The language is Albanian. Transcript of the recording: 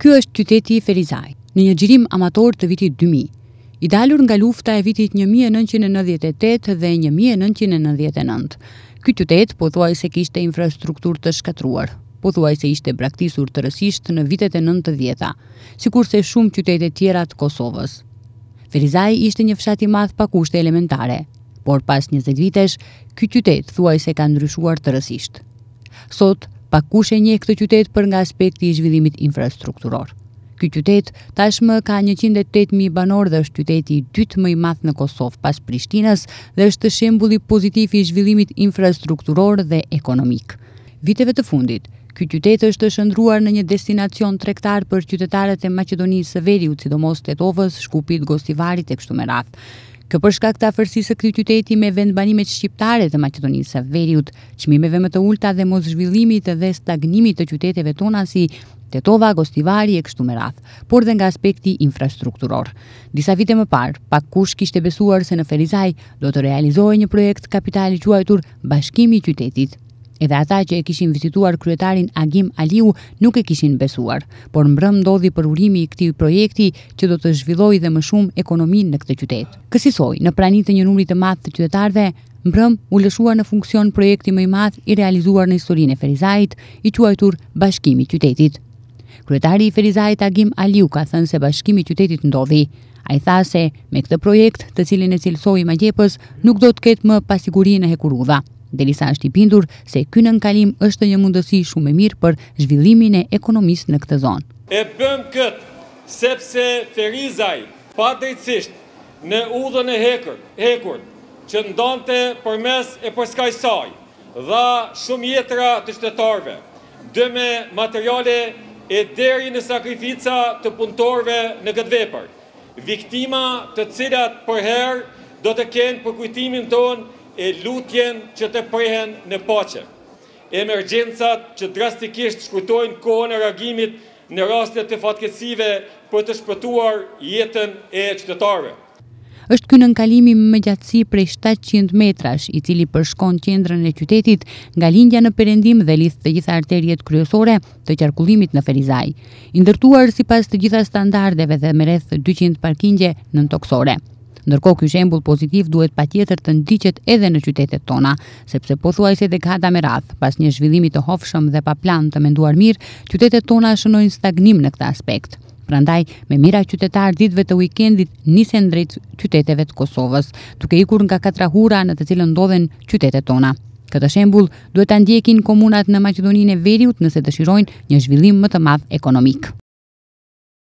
Ky është qyteti Ferizaj, në një gjirim amator të vitit 2000. I dalur nga lufta e vitit 1998 dhe 1999, ky qytet po thuaj se kishte infrastruktur të shkatruar po thuaj se ishte braktisur të rësisht në vitet e 90 djeta, si se shumë qytete tjera të Kosovës. Ferizaj ishte një fshati madh pa kushte elementare, por pas 20 vitesh, ky qytet thuaj se ka ndryshuar të rësisht. Sot, pa një këtë qytet për nga aspekti i zhvillimit infrastrukturor. Ky qytet tashmë ka 108.000 banor dhe është qyteti i dytë më i madh në Kosovë pas Prishtinës dhe është shembulli pozitiv i zhvillimit infrastrukturor dhe ekonomik. Viteve të fundit, ky qytet është shëndruar në një destinacion tregtar për qytetarët e Maqedonisë së Veriut, sidomos Tetovës, Shkupit, Gostivarit e kështu me radhë. Kjo për shkak të afërsisë së këtij qyteti me vendbanimet shqiptare të Maqedonisë së Veriut, çmimeve më të ulta dhe mos zhvillimit dhe stagnimit të qyteteve tona si Tetova, Gostivari e kështu me radh, por dhe nga aspekti infrastrukturor. Disa vite më parë, pak kush kishte besuar se në Ferizaj do të realizohej një projekt kapitali i quajtur Bashkimi i Qytetit. Edhe ata që e kishin vizituar kryetarin Agim Aliu nuk e kishin besuar, por mbrëm ndodhi për urimi i këtij projekti që do të zhvillojë dhe më shumë ekonominë në këtë qytet. Kësaj, në praninë të një numri të madh të qytetarëve, mbrëm u lëshua në funksion projekti më i madh i realizuar në historinë e Ferizajit, i quajtur Bashkimi i Qytetit. Kryetari i Ferizajit Agim Aliu ka thënë se Bashkimi i Qytetit ndodhi A i tha se me këtë projekt të cilin e cilësoj i nuk do të ketë më pasiguri në hekurudha. Delisa është i bindur se ky nënkalim është një mundësi shumë e mirë për zhvillimin e ekonomisë në këtë zonë. E bëm kët sepse Ferizaj pa drejtësisht në udhën e hekur, hekur që ndonte përmes e përskajsaj dha shumë jetra të shtetarve, dhe me materiale e deri në sakrifica të punëtorve në këtë vepër, viktima të cilat përherë do të kenë përkujtimin tonë e lutjen që të prehen në pache. Emergjensat që drastikisht shkrujtojnë kohën e ragimit në rastet të fatkesive për të shpëtuar jetën e qytetarëve. Êshtë kënë në kalimi më gjatësi prej 700 metrash, i cili përshkon qendrën e qytetit nga lindja në përendim dhe list të gjitha arterjet kryesore të qarkullimit në Ferizaj, indërtuar si pas të gjitha standardeve dhe me rreth 200 parkingje në në toksore. Ndërkohë ky shembull pozitiv duhet patjetër të ndiqet edhe në qytetet tona, sepse pothuajse tek hata me radh, pas një zhvillimi të hofshëm dhe pa plan të menduar mirë, qytetet tona shënojnë stagnim në këtë aspekt. Prandaj, me mira qytetarë ditëve të weekendit nisen drejt qyteteve të Kosovës, duke ikur nga katra hura në të cilën ndodhen qytetet tona. Këtë shembull duhet ta ndjekin komunat në Maqedoninë e Veriut nëse dëshirojnë një zhvillim më të madh ekonomik.